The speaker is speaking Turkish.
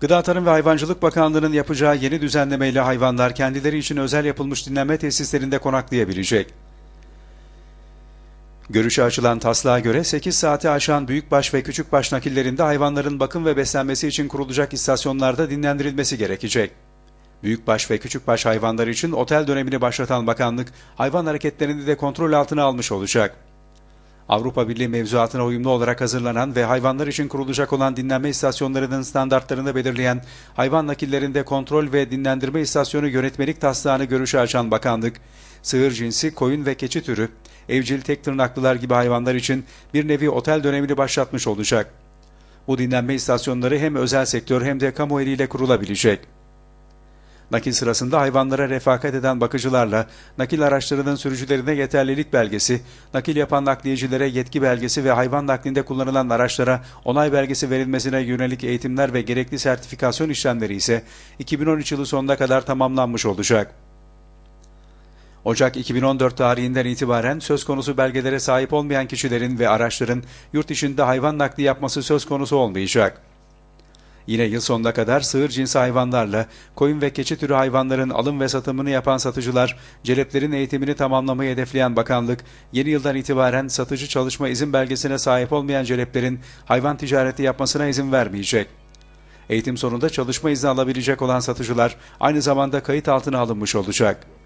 Gıda Tarım ve Hayvancılık Bakanlığı'nın yapacağı yeni düzenlemeyle hayvanlar kendileri için özel yapılmış dinlenme tesislerinde konaklayabilecek. Görüşe açılan taslağa göre 8 saati aşan büyükbaş ve küçükbaş nakillerinde hayvanların bakım ve beslenmesi için kurulacak istasyonlarda dinlendirilmesi gerekecek. Büyükbaş ve küçükbaş hayvanlar için otel dönemini başlatan bakanlık hayvan hareketlerini de kontrol altına almış olacak. Avrupa Birliği mevzuatına uyumlu olarak hazırlanan ve hayvanlar için kurulacak olan dinlenme istasyonlarının standartlarını belirleyen hayvan nakillerinde kontrol ve dinlendirme istasyonu yönetmelik taslağını görüşe açan bakanlık, sığır cinsi, koyun ve keçi türü, evcil tek tırnaklılar gibi hayvanlar için bir nevi otel dönemini başlatmış olacak. Bu dinlenme istasyonları hem özel sektör hem de kamu eliyle kurulabilecek. Nakil sırasında hayvanlara refakat eden bakıcılarla, nakil araçlarının sürücülerine yeterlilik belgesi, nakil yapan nakliyecilere yetki belgesi ve hayvan naklinde kullanılan araçlara onay belgesi verilmesine yönelik eğitimler ve gerekli sertifikasyon işlemleri ise 2013 yılı sonuna kadar tamamlanmış olacak. Ocak 2014 tarihinden itibaren söz konusu belgelere sahip olmayan kişilerin ve araçların yurt içinde hayvan nakli yapması söz konusu olmayacak. Yine yıl sonuna kadar sığır cinsi hayvanlarla koyun ve keçi türü hayvanların alım ve satımını yapan satıcılar, celeplerin eğitimini tamamlamayı hedefleyen bakanlık, yeni yıldan itibaren satıcı çalışma izin belgesine sahip olmayan celeplerin hayvan ticareti yapmasına izin vermeyecek. Eğitim sonunda çalışma izni alabilecek olan satıcılar aynı zamanda kayıt altına alınmış olacak.